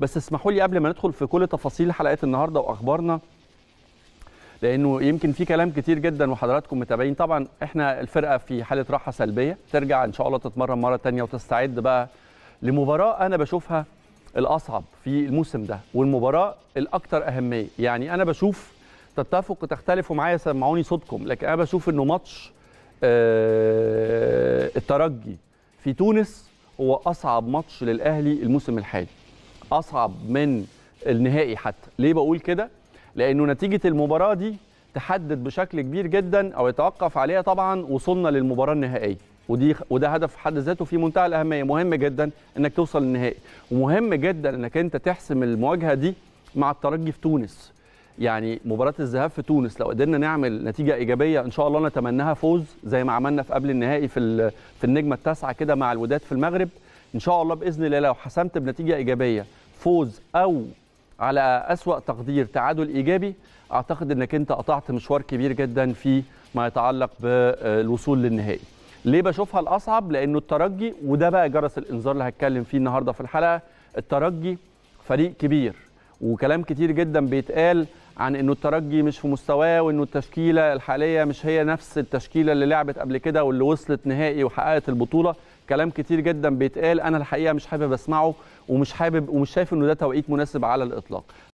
بس اسمحوا لي قبل ما ندخل في كل تفاصيل حلقه النهارده واخبارنا لانه يمكن في كلام كتير جدا وحضراتكم متابعين طبعا احنا الفرقه في حاله راحه سلبيه ترجع ان شاء الله تتمرن مره تانية وتستعد بقى لمباراه انا بشوفها الاصعب في الموسم ده والمباراه الاكثر اهميه يعني انا بشوف تتفق وتختلفوا معايا سمعوني صوتكم لكن انا بشوف انه ماتش آه، الترجي في تونس هو اصعب ماتش للاهلي الموسم الحالي اصعب من النهائي حتى ليه بقول كده لانه نتيجه المباراه دي تحدد بشكل كبير جدا او يتوقف عليها طبعا وصولنا للمباراه النهائيه ودي وده هدف في حد ذاته في منتهى الاهميه مهم جدا انك توصل للنهائي ومهم جدا انك انت تحسم المواجهه دي مع الترجي في تونس يعني مباراه الذهاب في تونس لو قدرنا نعمل نتيجه ايجابيه ان شاء الله نتمناها فوز زي ما عملنا في قبل النهائي في في النجمه التاسعه كده مع الوداد في المغرب ان شاء الله باذن الله لو حسمت بنتيجه ايجابيه فوز او على اسوا تقدير تعادل ايجابي اعتقد انك انت قطعت مشوار كبير جدا في ما يتعلق بالوصول للنهائي ليه بشوفها الاصعب لانه الترجي وده بقى جرس الانذار اللي هتكلم فيه النهارده في الحلقه الترجي فريق كبير وكلام كتير جدا بيتقال عن انه الترجي مش في مستواه وانه التشكيله الحاليه مش هي نفس التشكيله اللي لعبت قبل كده واللي وصلت نهائي وحققت البطوله كلام كتير جدا بيتقال انا الحقيقه مش حابب اسمعه ومش حابب ومش شايف انه ده توقيت مناسب على الاطلاق